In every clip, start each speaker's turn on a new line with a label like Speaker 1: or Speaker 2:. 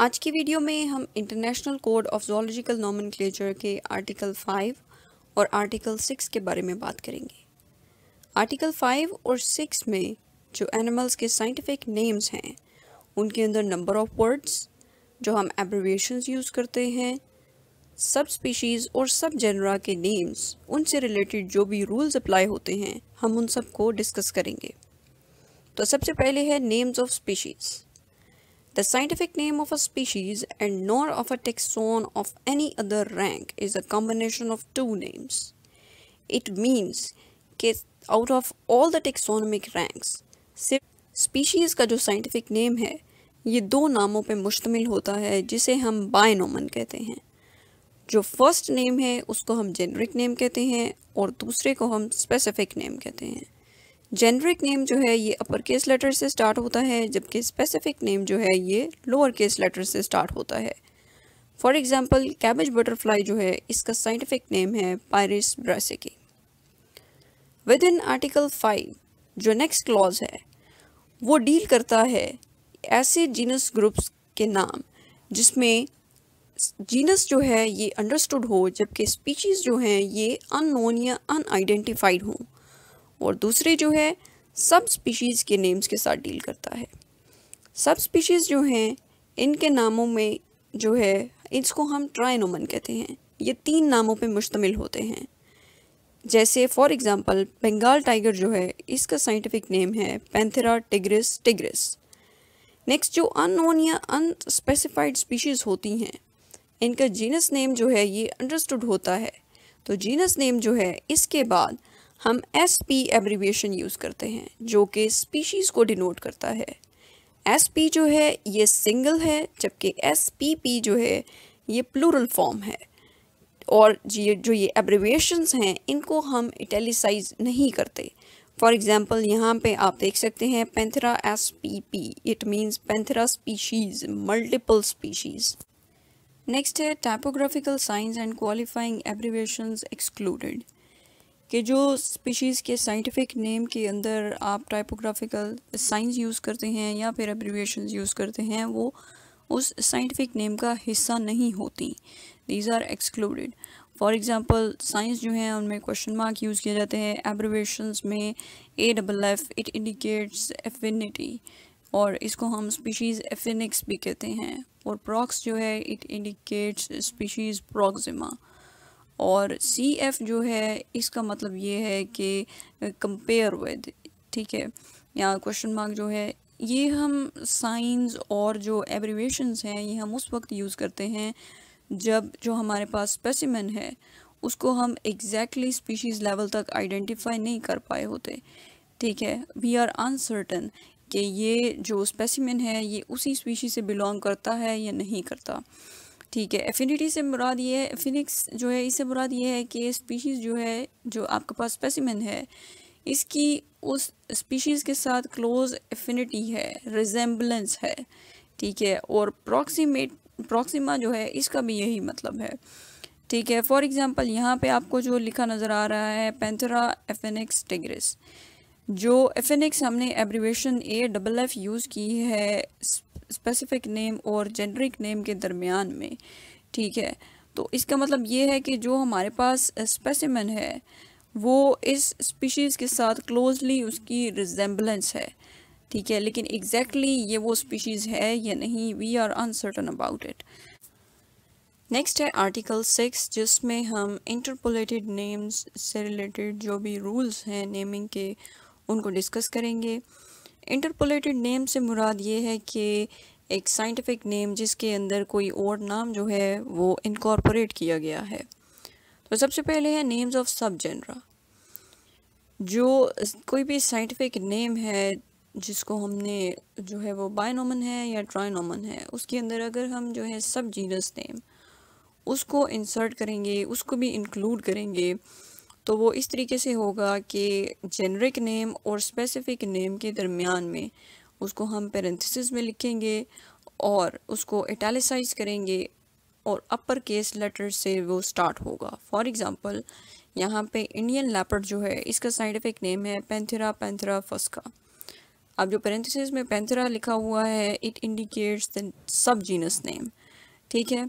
Speaker 1: आज की वीडियो में हम इंटरनेशनल कोड ऑफ जोलॉजिकल नॉमन के आर्टिकल फ़ाइव और आर्टिकल सिक्स के बारे में बात करेंगे आर्टिकल फ़ाइव और सिक्स में जो एनिमल्स के साइंटिफिक नेम्स हैं उनके अंदर नंबर ऑफ वर्ड्स जो हम एब्रिवेशंस यूज़ करते हैं सब स्पीशीज़ और सब जनरा के नेम्स उनसे रिलेटेड जो भी रूल्स अप्लाई होते हैं हम उन सबको डिस्कस करेंगे तो सबसे पहले है names of species The scientific name of a species and nor of a taxon of any other rank is a combination of two names. It means कि out of all the taxonomic ranks, सिर्फ species का जो scientific name है ये दो नामों पे मुश्तमिल होता है जिसे हम बायनोमन कहते हैं जो फर्स्ट नेम है उसको हम जेनरिक नेम कहते हैं और दूसरे को हम स्पेसिफिक नेम कहते हैं जेनरिक नेम जो है ये अपर केस लेटर से स्टार्ट होता है जबकि स्पेसिफिक नेम जो है ये लोअर केस लेटर से स्टार्ट होता है फॉर एग्ज़ाम्पल कैबेज बटरफ्लाई जो है इसका साइंटिफिक नेम है Pieris brassicae within article five जो नेक्स्ट क्लॉज है वो डील करता है ऐसे जीनस ग्रुप्स के नाम जिसमें जीनस जो है ये अंडरस्टूड हो जबकि स्पीचीज़ जो हैं ये अननोन या अनआइडेंटिफाइड हों और दूसरे जो है सब स्पीशीज़ के नेम्स के साथ डील करता है सब स्पीशीज़ जो हैं इनके नामों में जो है इसको हम ट्राइनोमन कहते हैं ये तीन नामों पे मुश्तमिल होते हैं जैसे फॉर एग्ज़ाम्पल बंगाल टाइगर जो है इसका साइंटिफिक नेम है पैंथेरा टिग्रिस टिग्रिस नेक्स्ट जो अननोन या अनस्पेसिफाइड स्पीशीज़ होती हैं इनका जीनस नेम जो है ये अंडरस्टूड होता है तो जीनस नेम जो है इसके बाद हम एस पी एब्रीविएशन यूज़ करते हैं जो कि स्पीशीज़ को डिनोट करता है एस पी जो है ये सिंगल है जबकि एस पी पी जो है ये प्लूरल फॉर्म है और ये जो ये एब्रीविएशन हैं इनको हम इटेलिसाइज नहीं करते फॉर एग्ज़ाम्पल यहाँ पे आप देख सकते हैं Panthera S P P it means Panthera species multiple species next है typographical signs and qualifying abbreviation excluded कि जो स्पीशीज़ के साइंटिफिक नेम के अंदर आप टाइपोग्राफिकल साइंस यूज़ करते हैं या फिर एब्रीविएशन यूज़ करते हैं वो उस साइंटिफिक नेम का हिस्सा नहीं होती these are excluded for example signs जो है उनमें क्वेश्चन मार्क यूज़ किए जाते हैं एब्रीवेशंस में A double F it indicates affinity और इसको हम स्पीशीज़ एफिनिक्स भी कहते हैं और प्रॉक्स जो है इट इंडिकेट्स स्पीशीज़ प्रोक्सिमा और सी एफ जो है इसका मतलब ये है कि कंपेयर विद ठीक है या क्वेश्चन मार्क जो है ये हम साइंस और जो एब्रीवेशंस हैं ये हम उस वक्त यूज़ करते हैं जब जो हमारे पास स्पेसिमन है उसको हम एग्जैक्टली स्पीशीज़ लेवल तक आइडेंटिफाई नहीं कर पाए होते ठीक है वी आर अनसर्टन कि ये जो स्पेसिमन है ये उसी स्पीशीज़ से बिलोंग करता है या नहीं करता ठीक है एफिनिटी से मुराद ये है एफिनिक्स जो है इससे मुराद ये है कि स्पीशीज़ जो है जो आपके पास स्पेसिमिन है इसकी उस स्पीशीज़ के साथ क्लोज एफिनिटी है रिजेंबलेंस है ठीक है और प्रॉक्सीमेट प्रॉक्सीमा जो है इसका भी यही मतलब है ठीक है फॉर एग्ज़ाम्पल यहाँ पे आपको जो लिखा नज़र आ रहा है पेंथरा एफिनिक्स टिग्रिस जो एफिनिक्स हमने abbreviation A double F use की है स्पेसिफिक नेम और जेनरिक नेम के दरमियान में ठीक है तो इसका मतलब ये है कि जो हमारे पास स्पेसिमन है वो इस स्पीशीज़ के साथ क्लोजली उसकी रिजेंबलेंस है ठीक है लेकिन एग्जैक्टली exactly ये वो स्पीशीज़ है या नहीं we are uncertain about it next है आर्टिकल सिक्स जिसमें हम इंटरपोलेटेड नेम्स से रिलेटेड जो भी रूल्स हैं नेमिंग के उनको डिस्कस करेंगे इंटरपोलेटेड नेम से मुराद ये है कि एक साइंटिफिक नेम जिसके अंदर कोई और नाम जो है वो इनकॉर्पोरेट किया गया है तो सबसे पहले है नेम्स ऑफ सब जनरा जो कोई भी साइंटिफिक नेम है जिसको हमने जो है वो बायनोमन है या ट्राइनोमन है उसके अंदर अगर हम जो है सब जीनस नेम उसको इंसर्ट करेंगे उसको भी इंक्लूड करेंगे तो वो इस तरीके से होगा कि जेनरिक नेम और स्पेसिफिक नेम के दरमियान में उसको हम पेरेंथिस में लिखेंगे और उसको एटालिसाइज़ करेंगे और अपर केस लेटर से वो स्टार्ट होगा फॉर एग्ज़ाम्पल यहाँ पे इंडियन लेपर्ड जो है इसका साइंटिफिक नेम है पेंथेरा पेंथेरा फस्का अब जो पेरेंथिस में पेंथेरा लिखा हुआ है it indicates the sub genus name ठीक है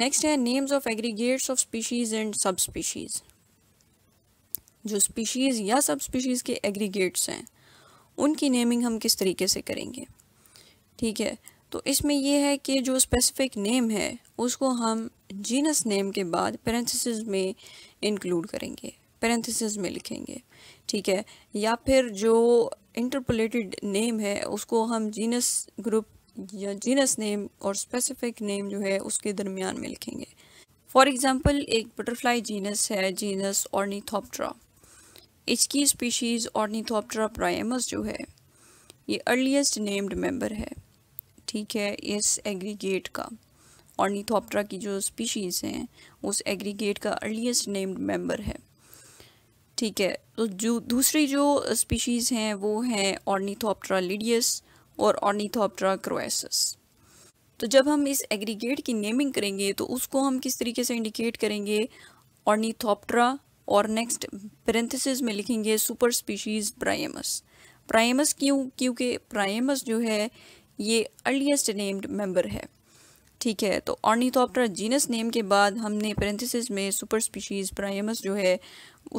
Speaker 1: नेक्स्ट है names of aggregates of species and sub species जो स्पीशीज़ या सब स्पीशीज़ के एग्रीगेट्स हैं उनकी नेमिंग हम किस तरीके से करेंगे ठीक है तो इसमें यह है कि जो स्पेसिफिक नेम है उसको हम जीनस नेम के बाद पेरेंथिस में इंक्लूड करेंगे पेरेंथिस में लिखेंगे ठीक है या फिर जो इंटरपोलेटेड नेम है उसको हम जीनस ग्रुप या जीनस नेम और स्पेसिफिक नेम जो है उसके दरमियान में लिखेंगे फॉर एग्ज़ाम्पल एक बटरफ्लाई जीनस है जीनस ऑर्निथोप्ट्रा इसकी स्पीशीज़ ऑर्निथोप्टरा प्राइमस जो है ये अर्लीस्ट नेम्ड मेंबर है ठीक है इस एग्रीगेट का ऑर्निथोप्टरा की जो स्पीशीज़ हैं उस एग्रीगेट का अर्लीस्ट नेम्ड मेंबर है ठीक है तो जो दूसरी जो स्पीशीज़ हैं वो हैं ऑर्निथोप्टरा लिडियस और ऑर्निथोप्टरा क्रोएसस तो जब हम इस एग्रीगेट की नेमिंग करेंगे तो उसको हम किस तरीके से इंडिकेट करेंगे ऑर्निथोप्टरा और नेक्स्ट पेरेंथिस में लिखेंगे सुपर स्पीशीज़ प्राइमस प्राइमस क्यों क्योंकि प्राइमस जो है ये अर्लीस्ट नेम्ड मेंबर है ठीक है तो ऑर्निथोप्टरा जीनस नेम के बाद हमने पेरेंथिस में सुपर स्पीशीज़ प्राइमस जो है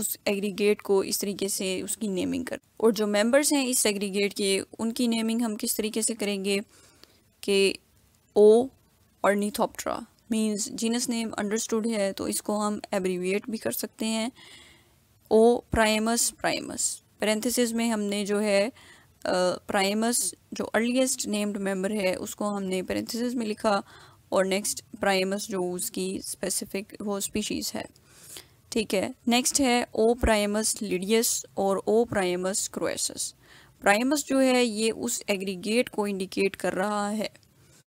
Speaker 1: उस एग्रीगेट को इस तरीके से उसकी नेमिंग कर और जो मेंबर्स हैं इस एग्रीगेट के उनकी नेमिंग हम किस तरीके से करेंगे कि O Ornithoptera means genus name understood है तो इसको हम एब्रीविएट भी कर सकते हैं ओ प्राइमस प्राइमस पैरेंथेसिस में हमने जो है प्राइमस uh, जो अर्लीस्ट नेम्ड मेम्बर है उसको हमने पैरेंथेसिस में लिखा और नेक्स्ट प्राइमस जो उसकी स्पेसिफिक वो स्पीशीज़ है ठीक है नेक्स्ट है ओ प्राइमस लिडियस और ओ प्राइमस क्रोएसस प्राइमस जो है ये उस एग्रीगेट को इंडिकेट कर रहा है